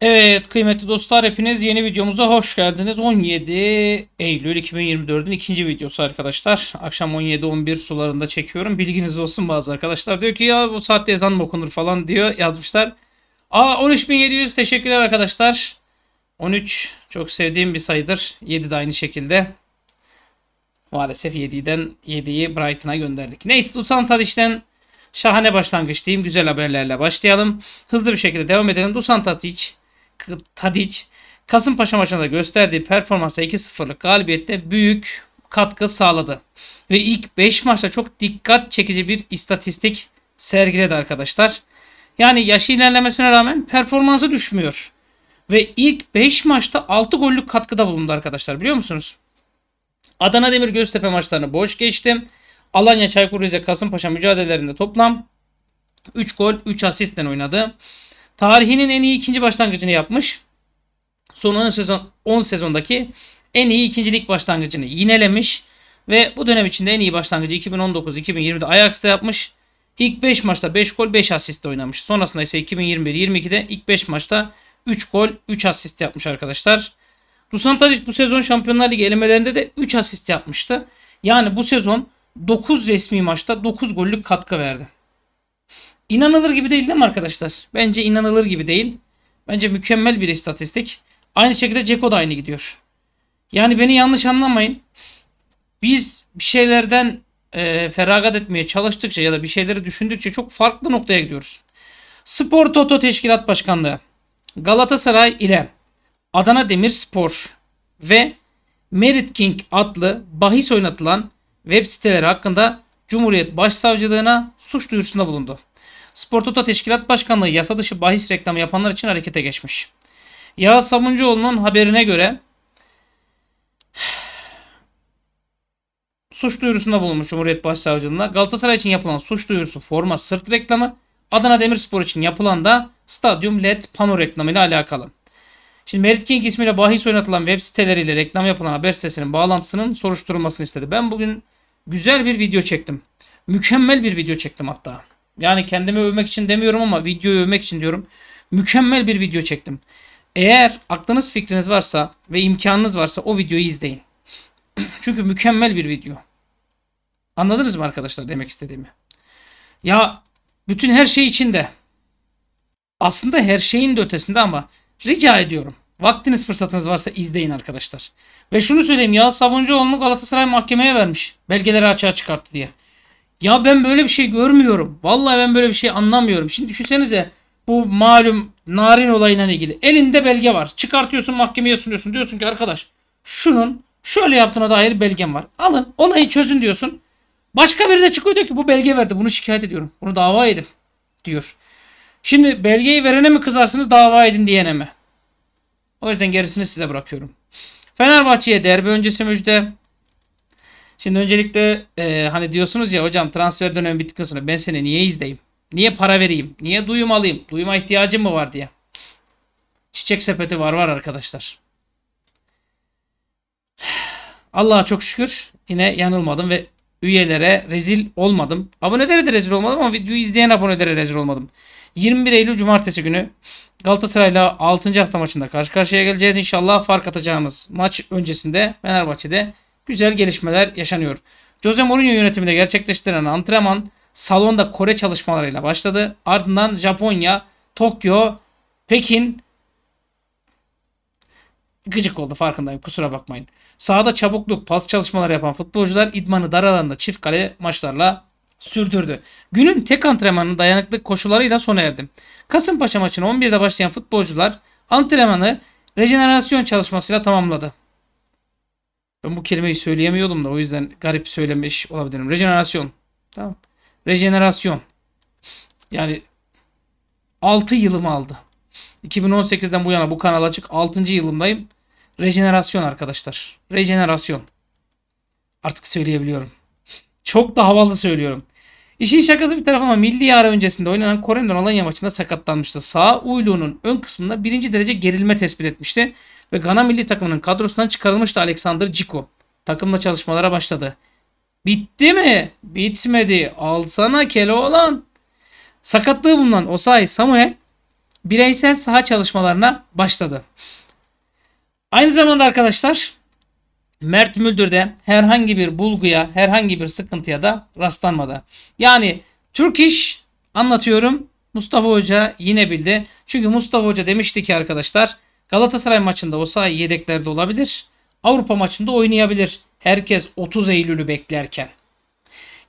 Evet kıymetli dostlar hepiniz yeni videomuza hoş geldiniz. 17 Eylül 2024'ün ikinci videosu arkadaşlar. Akşam 17-11 sularında çekiyorum. Bilginiz olsun bazı arkadaşlar. Diyor ki ya bu saatte ezan mı okunur falan diyor yazmışlar. Aa 13.700 teşekkürler arkadaşlar. 13 çok sevdiğim bir sayıdır. 7 de aynı şekilde. Maalesef 7'den 7'yi Brighton'a gönderdik. Neyse Dusan Tadiş'ten şahane başlangıç diyeyim. Güzel haberlerle başlayalım. Hızlı bir şekilde devam edelim. Dusan Tadiç Tadic Kasımpaşa maçında gösterdiği performansa 2-0'lık galibiyette büyük katkı sağladı. Ve ilk 5 maçta çok dikkat çekici bir istatistik sergiledi arkadaşlar. Yani yaşı ilerlemesine rağmen performansı düşmüyor. Ve ilk 5 maçta 6 gollük katkıda bulundu arkadaşlar biliyor musunuz? Adana Demir Göztepe maçlarını boş geçtim. Alanya Çaykur Rize Kasımpaşa mücadelelerinde toplam 3 gol 3 asistten oynadı. Tarihinin en iyi ikinci başlangıcını yapmış. Son 10, sezon, 10 sezondaki en iyi ikincilik başlangıcını yinelemiş. Ve bu dönem içinde en iyi başlangıcı 2019-2020'de Ajax'ta yapmış. İlk 5 maçta 5 gol 5 asist oynamış. Sonrasında ise 2021-22'de ilk 5 maçta 3 gol 3 asist yapmış arkadaşlar. Dusan Tadic bu sezon Şampiyonlar Ligi elemelerinde de 3 asist yapmıştı. Yani bu sezon 9 resmi maçta 9 gollük katkı verdi. İnanılır gibi değil değil mi arkadaşlar? Bence inanılır gibi değil. Bence mükemmel bir istatistik. Aynı şekilde Ceko da aynı gidiyor. Yani beni yanlış anlamayın. Biz bir şeylerden e, feragat etmeye çalıştıkça ya da bir şeyleri düşündükçe çok farklı noktaya gidiyoruz. Spor Toto Teşkilat Başkanlığı, Galatasaray ile Adana Demirspor ve Merit King adlı bahis oynatılan web siteleri hakkında Cumhuriyet Başsavcılığına suç duyurusunda bulundu. Spor Teşkilat Başkanlığı yasa dışı bahis reklamı yapanlar için harekete geçmiş. Yağız Sabuncuoğlu'nun haberine göre suç duyurusunda bulunmuş Cumhuriyet Başsavcılığına. Galatasaray için yapılan suç duyurusu forma sırt reklamı. Adana Demirspor için yapılan da stadyum led pano reklamıyla alakalı. Şimdi Merit King ismiyle bahis oynatılan web siteleriyle reklam yapılan haber sitesinin bağlantısının soruşturulmasını istedi. Ben bugün güzel bir video çektim. Mükemmel bir video çektim hatta. Yani kendimi övmek için demiyorum ama videoyu övmek için diyorum. Mükemmel bir video çektim. Eğer aklınız fikriniz varsa ve imkanınız varsa o videoyu izleyin. Çünkü mükemmel bir video. Anladınız mı arkadaşlar demek istediğimi? Ya bütün her şey içinde. Aslında her şeyin de ötesinde ama rica ediyorum. Vaktiniz fırsatınız varsa izleyin arkadaşlar. Ve şunu söyleyeyim ya Sabuncuoğlu'nu Galatasaray mahkemeye vermiş. Belgeleri açığa çıkarttı diye. Ya ben böyle bir şey görmüyorum. Vallahi ben böyle bir şey anlamıyorum. Şimdi düşünsenize bu malum narin olayla ilgili. Elinde belge var. Çıkartıyorsun mahkemeye sunuyorsun. Diyorsun ki arkadaş şunun şöyle yaptığına dair belgem var. Alın olayı çözün diyorsun. Başka biri de çıkıyor diyor ki bu belge verdi. Bunu şikayet ediyorum. Bunu dava edin diyor. Şimdi belgeyi verene mi kızarsınız dava edin diyene mi? O yüzden gerisini size bırakıyorum. Fenerbahçe'ye derbi öncesi müjde. Şimdi öncelikle e, hani diyorsunuz ya hocam transfer dönemi bittikten sonra ben seni niye izleyeyim? Niye para vereyim? Niye duyum alayım? Duyuma ihtiyacım mı var diye. Çiçek sepeti var var arkadaşlar. Allah'a çok şükür yine yanılmadım ve üyelere rezil olmadım. Abonelere de rezil olmadım ama videoyu izleyen abonelere rezil olmadım. 21 Eylül Cumartesi günü Galatasaray'la 6. hafta maçında karşı karşıya geleceğiz. İnşallah fark atacağımız maç öncesinde Fenerbahçe'de güzel gelişmeler yaşanıyor. Jose Mourinho yönetiminde gerçekleştirilen antrenman salonda Kore çalışmalarıyla başladı. Ardından Japonya, Tokyo, Pekin gıcık oldu farkındayım kusura bakmayın. Sahada çabukluk, pas çalışmaları yapan futbolcular idmanı dar alanda çift kale maçlarla sürdürdü. Günün tek antrenmanı dayanıklı koşularıyla sona erdi. Kasımpaşa maçına 11'de başlayan futbolcular antrenmanı rejenerasyon çalışmasıyla tamamladı. Ben bu kelimeyi söyleyemiyordum da o yüzden garip söylemiş olabilirim. Rejenerasyon. Tamam. Rejenerasyon. Yani 6 yılımı aldı. 2018'den bu yana bu kanal açık. 6. yılımdayım. Rejenerasyon arkadaşlar. Rejenerasyon. Artık söyleyebiliyorum. Çok da havalı söylüyorum. İşin şakası bir tarafa ama milli ara öncesinde oynanan Korendon Alanya maçında sakatlanmıştı. Sağ uyluğunun ön kısmında birinci derece gerilme tespit etmişti ve Gana milli takımının kadrosundan çıkarılmıştı Alexander Ciko. Takımla çalışmalara başladı. Bitti mi? Bitmedi. Alsana Keloğlan. Sakatlığı bulunan Osay Samuel bireysel saha çalışmalarına başladı. Aynı zamanda arkadaşlar Mert Müldür'de herhangi bir bulguya, herhangi bir sıkıntıya da rastlanmadı. Yani Türk iş anlatıyorum. Mustafa Hoca yine bildi. Çünkü Mustafa Hoca demişti ki arkadaşlar Galatasaray maçında o sahi yedeklerde olabilir. Avrupa maçında oynayabilir. Herkes 30 Eylül'ü beklerken.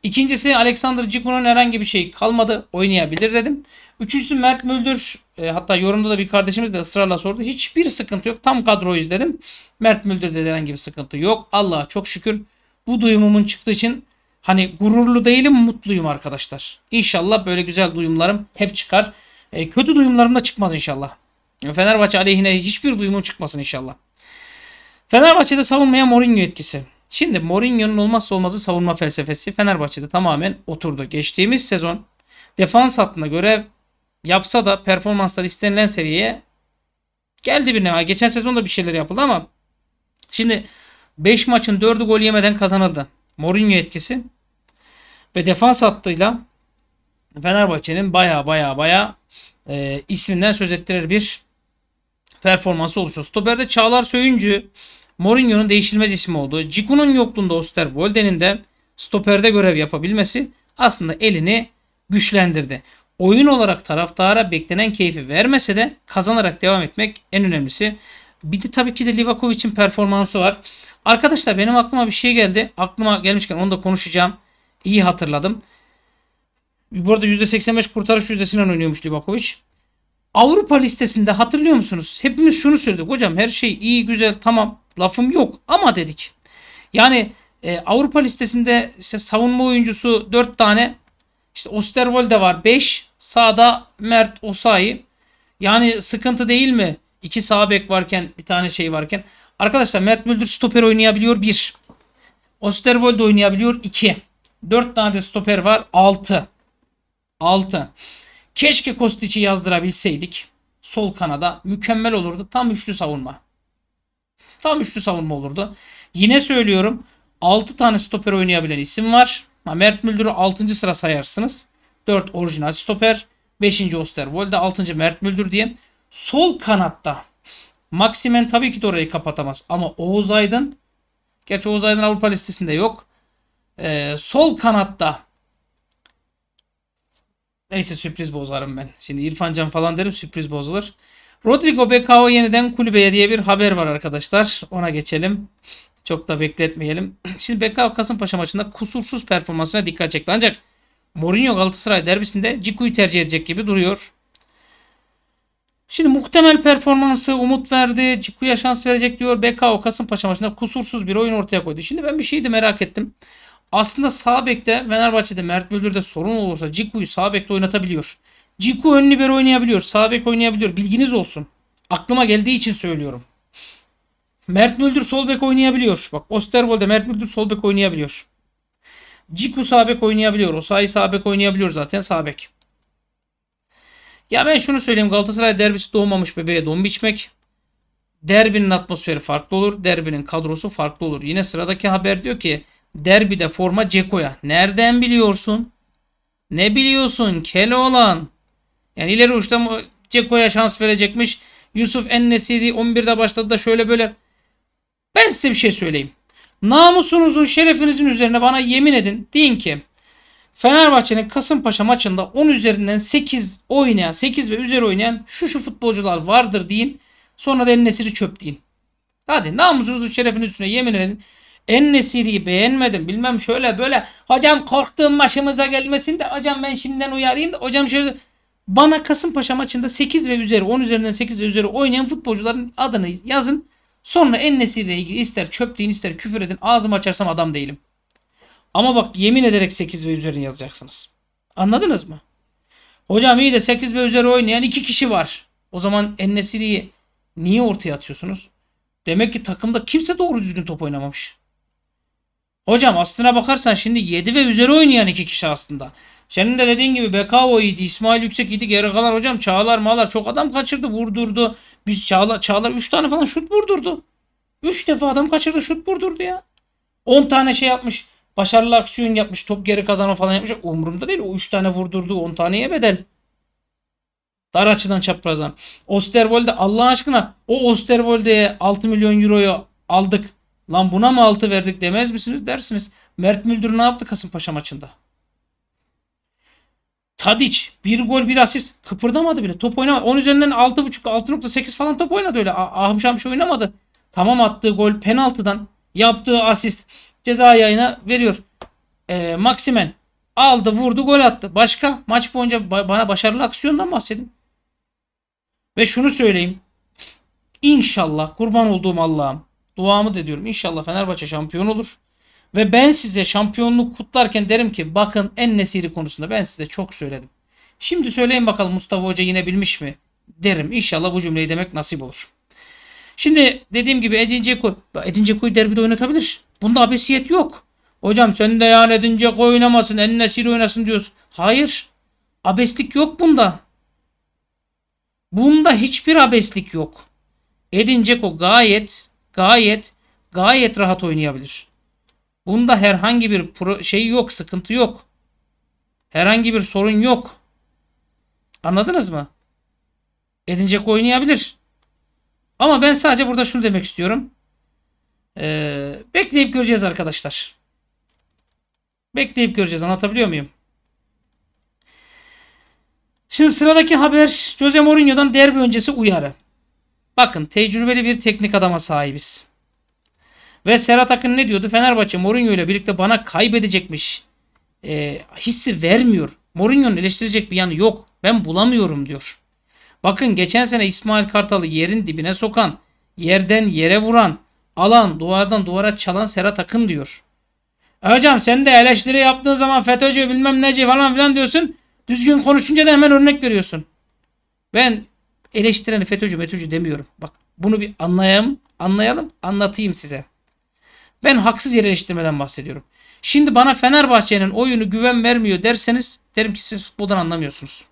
İkincisi Alexander Cikun'un herhangi bir şey kalmadı. Oynayabilir dedim. Üçüncüsü Mert Müldür. E, hatta yorumda da bir kardeşimiz de ısrarla sordu. Hiçbir sıkıntı yok. Tam kadroyuz dedim. Mert Müldür'de de herhangi bir sıkıntı yok. Allah'a çok şükür bu duyumumun çıktığı için hani gururlu değilim mutluyum arkadaşlar. İnşallah böyle güzel duyumlarım hep çıkar. E, kötü duyumlarım da çıkmaz inşallah. Fenerbahçe aleyhine hiçbir duyumun çıkmasın inşallah. Fenerbahçe'de savunmaya Mourinho etkisi. Şimdi Mourinho'nun olmazsa olmazı savunma felsefesi Fenerbahçe'de tamamen oturdu. Geçtiğimiz sezon defans hattına görev yapsa da performanslar istenilen seviyeye geldi bir neva. Geçen sezon da bir şeyler yapıldı ama şimdi 5 maçın 4'ü gol yemeden kazanıldı. Mourinho etkisi ve defans hattıyla Fenerbahçe'nin baya baya baya e, isminden söz ettirir bir performansı oluşuyor. Stoper'de Çağlar Söyüncü Mourinho'nun değişilmez ismi olduğu, Ciku'nun yokluğunda Osterwolde'nin de stoperde görev yapabilmesi aslında elini güçlendirdi. Oyun olarak taraftara beklenen keyfi vermese de kazanarak devam etmek en önemlisi. Bir de tabii ki de Livakovic'in performansı var. Arkadaşlar benim aklıma bir şey geldi. Aklıma gelmişken onu da konuşacağım. İyi hatırladım. Bu arada %85 kurtarış yüzdesinden oynuyormuş Livakovic. Avrupa listesinde hatırlıyor musunuz? Hepimiz şunu söyledik. Hocam her şey iyi güzel tamam. Lafım yok ama dedik. Yani e, Avrupa listesinde işte savunma oyuncusu 4 tane. İşte Osterwolde var 5. Sağda Mert Osayi. Yani sıkıntı değil mi? 2 sağ bek varken bir tane şey varken. Arkadaşlar Mert Müldür stoper oynayabiliyor 1. Osterwolde oynayabiliyor 2. 4 tane de stoper var 6. 6. Keşke Kostic'i yazdırabilseydik. Sol kanada mükemmel olurdu. Tam üçlü savunma. Tam üçlü savunma olurdu. Yine söylüyorum 6 tane stoper oynayabilen isim var. Mert Müldür'ü 6. sıra sayarsınız. 4 orijinal stoper. 5. Osterwolde 6. Mert Müldür diye. Sol kanatta Maximen tabii ki de orayı kapatamaz. Ama Oğuz Aydın gerçi Oğuz Aydın Avrupa listesinde yok. Ee, sol kanatta neyse sürpriz bozarım ben. Şimdi İrfan Can falan derim sürpriz bozulur. Rodrigo Becao yeniden kulübeye diye bir haber var arkadaşlar. Ona geçelim. Çok da bekletmeyelim. Şimdi Becao Kasımpaşa maçında kusursuz performansına dikkat çekti. Ancak Mourinho Galatasaray derbisinde Ciku'yu tercih edecek gibi duruyor. Şimdi muhtemel performansı umut verdi. Ciku'ya şans verecek diyor. Becao Kasımpaşa maçında kusursuz bir oyun ortaya koydu. Şimdi ben bir şeydi merak ettim. Aslında sağ bekte Fenerbahçe'de Mert Müldür'de sorun olursa Ciku'yu sağ bekte oynatabiliyor. Ciku ön liber oynayabiliyor. Sağ bek oynayabiliyor. Bilginiz olsun. Aklıma geldiği için söylüyorum. Mert Müldür sol bek oynayabiliyor. Bak Osterwold'e Mert Müldür sol bek oynayabiliyor. Ciku sağ bek oynayabiliyor. Osayi sağ bek oynayabiliyor zaten sağ bek. Ya ben şunu söyleyeyim. Galatasaray derbisi doğmamış bebeğe don biçmek. Derbinin atmosferi farklı olur. Derbinin kadrosu farklı olur. Yine sıradaki haber diyor ki derbide forma Ceko'ya. Nereden biliyorsun? Ne biliyorsun? Keloğlan. olan. Yani ileri uçta Ceko'ya şans verecekmiş. Yusuf Ennesiri 11'de başladı da şöyle böyle. Ben size bir şey söyleyeyim. Namusunuzun şerefinizin üzerine bana yemin edin. Deyin ki Fenerbahçe'nin Kasımpaşa maçında 10 üzerinden 8 oynayan 8 ve üzeri oynayan şu şu futbolcular vardır deyin. Sonra da Ennesiri çöp deyin. Hadi namusunuzun şerefinin üstüne yemin edin. Ennesiri'yi beğenmedim bilmem şöyle böyle. Hocam korktuğum başımıza gelmesin de hocam ben şimdiden uyarayım da hocam şöyle bana Kasımpaşa maçında 8 ve üzeri 10 üzerinden 8 ve üzeri oynayan futbolcuların adını yazın. Sonra Ennesi ile ilgili ister çöpleyin ister küfür edin ağzımı açarsam adam değilim. Ama bak yemin ederek 8 ve üzeri yazacaksınız. Anladınız mı? Hocam iyi de 8 ve üzeri oynayan 2 kişi var. O zaman Ennesi'yi niye ortaya atıyorsunuz? Demek ki takımda kimse doğru düzgün top oynamamış. Hocam aslına bakarsan şimdi 7 ve üzeri oynayan iki kişi aslında. Senin de dediğin gibi Bekavo iyiydi. İsmail Yüksek iyiydi. Geri kalan hocam Çağlar Mağlar çok adam kaçırdı. Vurdurdu. Biz Çağlar, Çağlar 3 tane falan şut vurdurdu. 3 defa adam kaçırdı. Şut vurdurdu ya. 10 tane şey yapmış. Başarılı aksiyon yapmış. Top geri kazanma falan yapmış. Umurumda değil. O 3 tane vurdurdu. 10 taneye bedel. Dar açıdan çaprazan. Osterwolde Allah aşkına o Osterwold'e 6 milyon euroyu aldık. Lan buna mı altı verdik demez misiniz dersiniz. Mert Müldür ne yaptı Kasımpaşa maçında? Tadic bir gol bir asist kıpırdamadı bile. Top oynamadı. 10 üzerinden 6.5 6.8 falan top oynadı öyle. Ahmış ahmış oynamadı. Tamam attığı gol penaltıdan yaptığı asist ceza yayına veriyor. E, Maximen aldı vurdu gol attı. Başka maç boyunca ba bana başarılı aksiyondan bahsedin. Ve şunu söyleyeyim. İnşallah kurban olduğum Allah'ım duamı da ediyorum. İnşallah Fenerbahçe şampiyon olur. Ve ben size şampiyonluk kutlarken derim ki bakın en nesiri konusunda ben size çok söyledim. Şimdi söyleyin bakalım Mustafa Hoca yine bilmiş mi? Derim. inşallah bu cümleyi demek nasip olur. Şimdi dediğim gibi Edin Dzeko, Edin Dzeko'yu derbide oynatabilir. Bunda abesiyet yok. Hocam sen de yani Edin Dzeko oynamasın, En nesiri oynasın diyoruz. Hayır. Abeslik yok bunda. Bunda hiçbir abeslik yok. Edin Dzeko gayet, gayet, gayet rahat oynayabilir. Bunda herhangi bir şey yok, sıkıntı yok. Herhangi bir sorun yok. Anladınız mı? Edincek oynayabilir. Ama ben sadece burada şunu demek istiyorum. Ee, bekleyip göreceğiz arkadaşlar. Bekleyip göreceğiz. Anlatabiliyor muyum? Şimdi sıradaki haber Jose Mourinho'dan derbi öncesi uyarı. Bakın tecrübeli bir teknik adama sahibiz. Ve Serhat Akın ne diyordu? Fenerbahçe Mourinho ile birlikte bana kaybedecekmiş e, hissi vermiyor. Mourinho'nun eleştirecek bir yanı yok. Ben bulamıyorum diyor. Bakın geçen sene İsmail Kartal'ı yerin dibine sokan, yerden yere vuran, alan, duvardan duvara çalan Serhat Akın diyor. E hocam sen de eleştiri yaptığın zaman FETÖ'cü bilmem neci falan filan diyorsun. Düzgün konuşunca da hemen örnek veriyorsun. Ben eleştireni FETÖ'cü METÖ'cü demiyorum. Bak bunu bir anlayalım, anlayalım, anlatayım size. Ben haksız yere eleştirmeden bahsediyorum. Şimdi bana Fenerbahçe'nin oyunu güven vermiyor derseniz derim ki siz futboldan anlamıyorsunuz.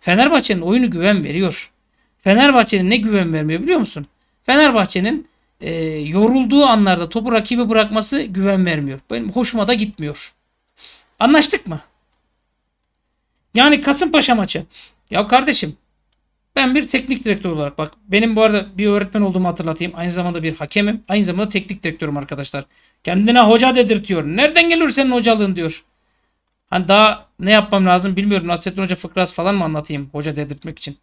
Fenerbahçe'nin oyunu güven veriyor. Fenerbahçe'nin ne güven vermiyor biliyor musun? Fenerbahçe'nin e, yorulduğu anlarda topu rakibi bırakması güven vermiyor. Benim hoşuma da gitmiyor. Anlaştık mı? Yani Kasımpaşa maçı. Ya kardeşim ben bir teknik direktör olarak bak benim bu arada bir öğretmen olduğumu hatırlatayım. Aynı zamanda bir hakemim. Aynı zamanda teknik direktörüm arkadaşlar. Kendine hoca dedirtiyor. Nereden geliyor senin hocalığın diyor. Hani daha ne yapmam lazım bilmiyorum. Nasrettin Hoca fıkrası falan mı anlatayım hoca dedirtmek için.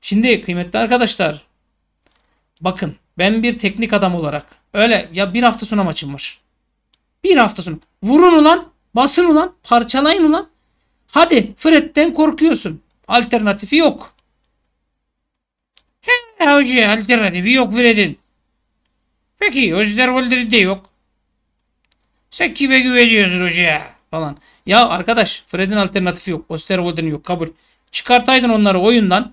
Şimdi kıymetli arkadaşlar bakın ben bir teknik adam olarak öyle ya bir hafta sonra maçım var. Bir hafta sonra. Vurun ulan basın ulan parçalayın ulan. Hadi Fred'den korkuyorsun. Alternatifi yok. Evci alternatifi yok Fred'in. Peki Osterwolder'in de yok. Sen kime güveniyorsun hocaya Falan. Ya arkadaş Fred'in alternatifi yok. Osterwolder'in yok. Kabul. Çıkartaydın onları oyundan.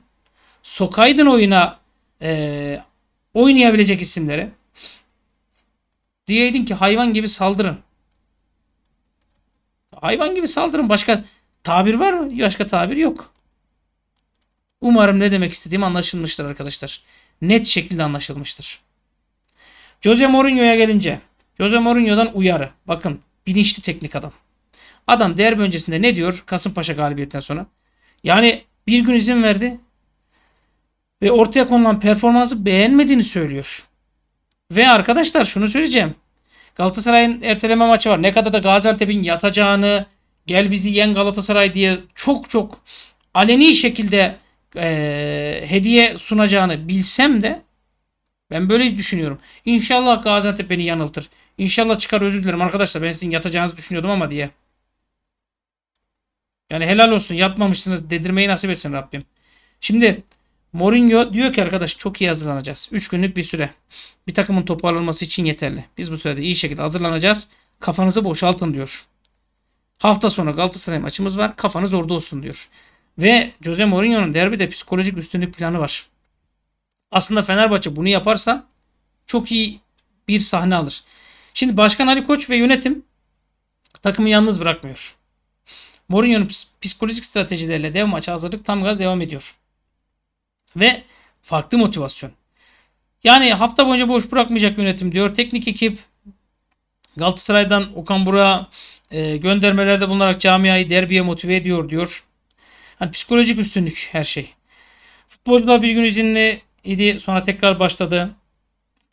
Sokaydın oyuna e, oynayabilecek isimlere. Diyeydin ki hayvan gibi saldırın. Hayvan gibi saldırın. Başka tabir var mı? Başka tabir yok. Umarım ne demek istediğim anlaşılmıştır arkadaşlar. Net şekilde anlaşılmıştır. Jose Mourinho'ya gelince. Jose Mourinho'dan uyarı. Bakın bilinçli teknik adam. Adam derbi öncesinde ne diyor Kasımpaşa galibiyetinden sonra? Yani bir gün izin verdi ve ortaya konulan performansı beğenmediğini söylüyor. Ve arkadaşlar şunu söyleyeceğim. Galatasaray'ın erteleme maçı var. Ne kadar da Gaziantep'in yatacağını, gel bizi yen Galatasaray diye çok çok aleni şekilde e, hediye sunacağını bilsem de ben böyle düşünüyorum. İnşallah Gaziantep beni yanıltır. İnşallah çıkar özür dilerim arkadaşlar ben sizin yatacağınızı düşünüyordum ama diye. Yani helal olsun yatmamışsınız dedirmeyi nasip etsin Rabbim. Şimdi Mourinho diyor ki arkadaş çok iyi hazırlanacağız. 3 günlük bir süre. Bir takımın toparlanması için yeterli. Biz bu sürede iyi şekilde hazırlanacağız. Kafanızı boşaltın diyor. Hafta sonu Galatasaray maçımız var. Kafanız orada olsun diyor. Ve Jose Mourinho'nun derbide psikolojik üstünlük planı var. Aslında Fenerbahçe bunu yaparsa çok iyi bir sahne alır. Şimdi Başkan Ali Koç ve yönetim takımı yalnız bırakmıyor. Mourinho'nun psikolojik stratejileriyle dev maça hazırlık tam gaz devam ediyor. Ve farklı motivasyon. Yani hafta boyunca boş bırakmayacak yönetim diyor. Teknik ekip Galatasaray'dan Okan Burak'a e, göndermelerde bulunarak camiayı derbiye motive ediyor diyor. Hani psikolojik üstünlük her şey. Futbolcular bir gün izinli idi. Sonra tekrar başladı.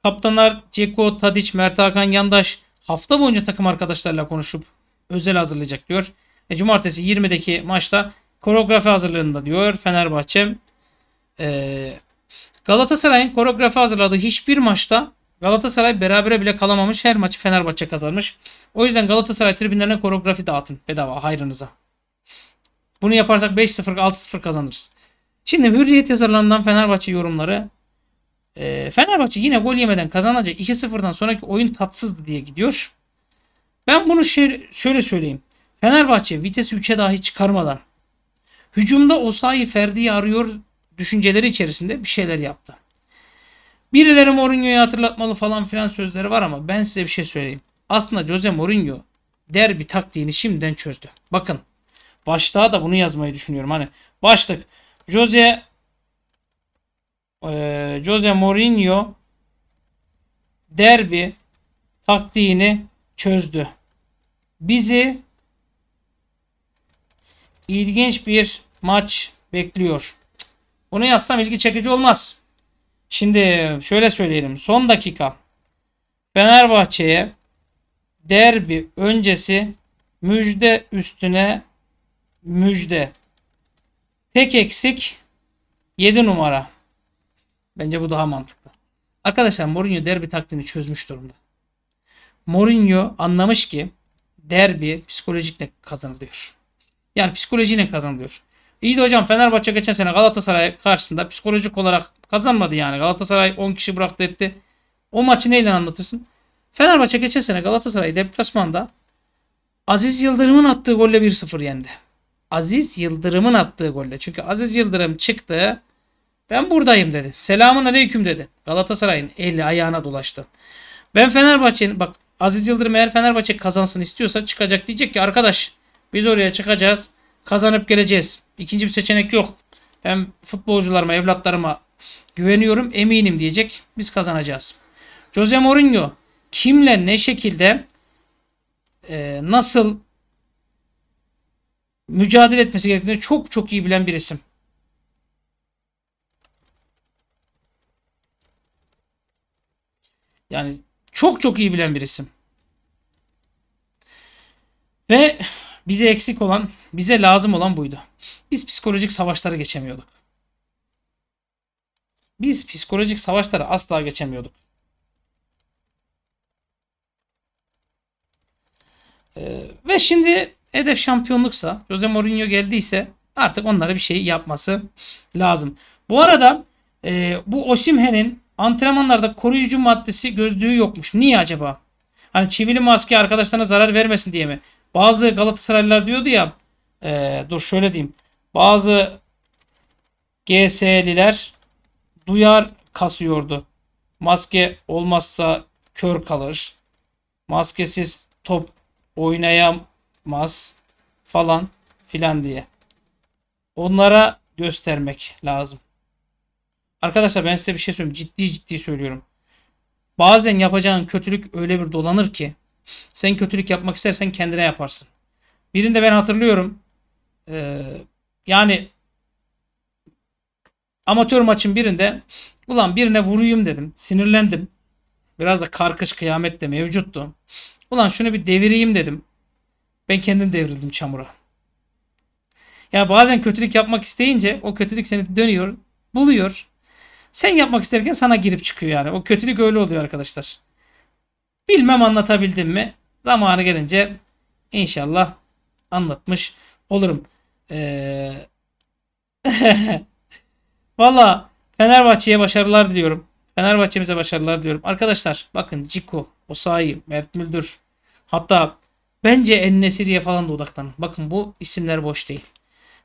Kaptanlar Ceko, Tadic, Mert Hakan Yandaş hafta boyunca takım arkadaşlarıyla konuşup özel hazırlayacak diyor. E, cumartesi 20'deki maçta koreografi hazırlığında diyor Fenerbahçe. E, Galatasaray'ın koreografi hazırladığı hiçbir maçta Galatasaray berabere bile kalamamış. Her maçı Fenerbahçe kazanmış. O yüzden Galatasaray tribünlerine koreografi dağıtın bedava hayrınıza. Bunu yaparsak 5-0 6-0 kazanırız. Şimdi Hürriyet yazarlarından Fenerbahçe yorumları e, Fenerbahçe yine gol yemeden kazanacak 2-0'dan sonraki oyun tatsızdı diye gidiyor. Ben bunu şöyle söyleyeyim. Fenerbahçe vitesi 3'e dahi çıkarmadan hücumda Osayi Ferdi'yi arıyor düşünceleri içerisinde bir şeyler yaptı. Birileri Mourinho'yu hatırlatmalı falan filan sözleri var ama ben size bir şey söyleyeyim. Aslında Jose Mourinho derbi taktiğini şimdiden çözdü. Bakın Başlığa da bunu yazmayı düşünüyorum. Hani başlık Jose e, Jose Mourinho derbi taktiğini çözdü. Bizi ilginç bir maç bekliyor. Bunu yazsam ilgi çekici olmaz. Şimdi şöyle söyleyelim. Son dakika Fenerbahçe'ye derbi öncesi müjde üstüne Müjde. Tek eksik 7 numara. Bence bu daha mantıklı. Arkadaşlar Mourinho derbi taktiğini çözmüş durumda. Mourinho anlamış ki derbi psikolojikle kazanılıyor. Yani psikolojiyle kazanılıyor. İyi de hocam Fenerbahçe geçen sene Galatasaray karşısında psikolojik olarak kazanmadı yani. Galatasaray 10 kişi bıraktı etti. O maçı neyle anlatırsın? Fenerbahçe geçen sene Galatasaray deplasmanda Aziz Yıldırım'ın attığı golle 1-0 yendi. Aziz Yıldırım'ın attığı golle. Çünkü Aziz Yıldırım çıktı. Ben buradayım dedi. Selamun aleyküm dedi. Galatasaray'ın eli ayağına dolaştı. Ben Fenerbahçe'nin bak Aziz Yıldırım eğer Fenerbahçe kazansın istiyorsa çıkacak diyecek ki arkadaş biz oraya çıkacağız. Kazanıp geleceğiz. İkinci bir seçenek yok. Ben futbolcularıma, evlatlarıma güveniyorum, eminim diyecek. Biz kazanacağız. Jose Mourinho kimle ne şekilde e, nasıl mücadele etmesi gerektiğini çok çok iyi bilen bir isim. Yani çok çok iyi bilen bir isim. Ve bize eksik olan, bize lazım olan buydu. Biz psikolojik savaşları geçemiyorduk. Biz psikolojik savaşları asla geçemiyorduk. Ee, ve şimdi Hedef şampiyonluksa, Jose Mourinho geldiyse artık onlara bir şey yapması lazım. Bu arada e, bu Osimhen'in antrenmanlarda koruyucu maddesi gözlüğü yokmuş. Niye acaba? Hani çivili maske arkadaşlarına zarar vermesin diye mi? Bazı Galatasaraylılar diyordu ya e, dur şöyle diyeyim. Bazı GS'liler duyar kasıyordu. Maske olmazsa kör kalır. Maskesiz top oynayam çıkmaz falan filan diye. Onlara göstermek lazım. Arkadaşlar ben size bir şey söyleyeyim. Ciddi ciddi söylüyorum. Bazen yapacağın kötülük öyle bir dolanır ki sen kötülük yapmak istersen kendine yaparsın. Birinde ben hatırlıyorum. Ee, yani amatör maçın birinde ulan birine vuruyum dedim. Sinirlendim. Biraz da karkış kıyamet de mevcuttu. Ulan şunu bir devireyim dedim. Ben kendim devrildim çamura. Ya bazen kötülük yapmak isteyince o kötülük seni dönüyor, buluyor. Sen yapmak isterken sana girip çıkıyor yani. O kötülük öyle oluyor arkadaşlar. Bilmem anlatabildim mi? Zamanı gelince inşallah anlatmış olurum. Ee... Valla Fenerbahçe'ye başarılar diliyorum. Fenerbahçe'mize başarılar diliyorum. Arkadaşlar bakın Ciko, Osayi, Mert Müldür hatta Bence Ennesiri'ye falan da odaklanın. Bakın bu isimler boş değil.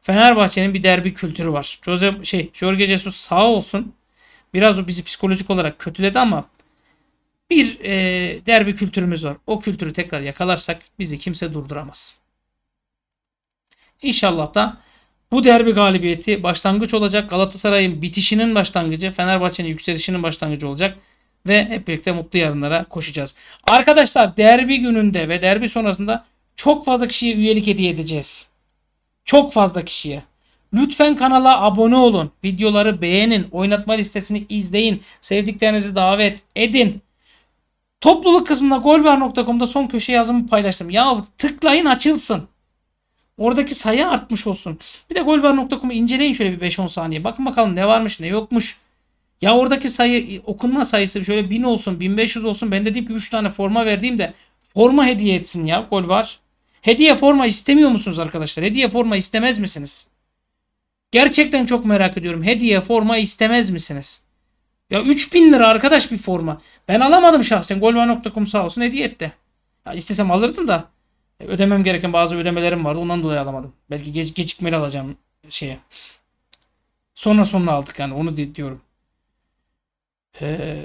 Fenerbahçe'nin bir derbi kültürü var. Jose, şey, Jorge Jesus sağ olsun. Biraz o bizi psikolojik olarak kötüledi ama bir e, derbi kültürümüz var. O kültürü tekrar yakalarsak bizi kimse durduramaz. İnşallah da bu derbi galibiyeti başlangıç olacak. Galatasaray'ın bitişinin başlangıcı, Fenerbahçe'nin yükselişinin başlangıcı olacak ve hep birlikte mutlu yarınlara koşacağız. Arkadaşlar derbi gününde ve derbi sonrasında çok fazla kişiye üyelik hediye edeceğiz. Çok fazla kişiye. Lütfen kanala abone olun. Videoları beğenin. Oynatma listesini izleyin. Sevdiklerinizi davet edin. Topluluk kısmına golver.com'da son köşe yazımı paylaştım. Ya tıklayın açılsın. Oradaki sayı artmış olsun. Bir de golver.com'u inceleyin şöyle bir 5-10 saniye. Bakın bakalım ne varmış ne yokmuş. Ya oradaki sayı okunma sayısı şöyle 1000 olsun 1500 olsun ben de deyip 3 tane forma verdiğim de forma hediye etsin ya gol var. Hediye forma istemiyor musunuz arkadaşlar? Hediye forma istemez misiniz? Gerçekten çok merak ediyorum. Hediye forma istemez misiniz? Ya 3000 lira arkadaş bir forma. Ben alamadım şahsen. Golva.com sağ olsun hediye etti. Ya istesem alırdım da. E, ödemem gereken bazı ödemelerim vardı. Ondan dolayı alamadım. Belki geç, gecikmeli alacağım şeye. Sonra sonra aldık yani onu diyorum. Ee,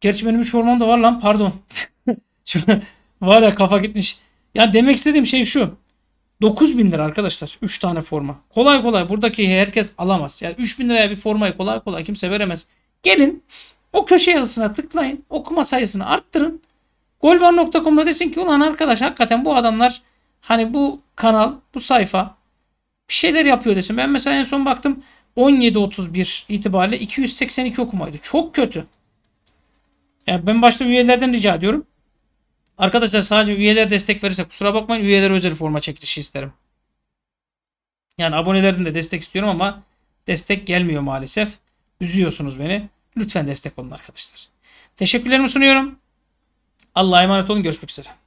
gerçi benim 3 ormam da var lan pardon. Şimdi var ya kafa gitmiş. Ya demek istediğim şey şu. 9000 lira arkadaşlar 3 tane forma. Kolay kolay buradaki herkes alamaz. Yani 3000 liraya bir formayı kolay kolay kimse veremez. Gelin o köşe yazısına tıklayın. Okuma sayısını arttırın. Golvar.com'da desin ki ulan arkadaş hakikaten bu adamlar hani bu kanal, bu sayfa bir şeyler yapıyor desin. Ben mesela en son baktım 17.31 itibariyle 282 okumaydı. Çok kötü. Yani ben başta üyelerden rica ediyorum. Arkadaşlar sadece üyeler destek verirse kusura bakmayın. üyeler özel forma çekilişi isterim. Yani abonelerden de destek istiyorum ama destek gelmiyor maalesef. Üzüyorsunuz beni. Lütfen destek olun arkadaşlar. Teşekkürlerimi sunuyorum. Allah'a emanet olun. Görüşmek üzere.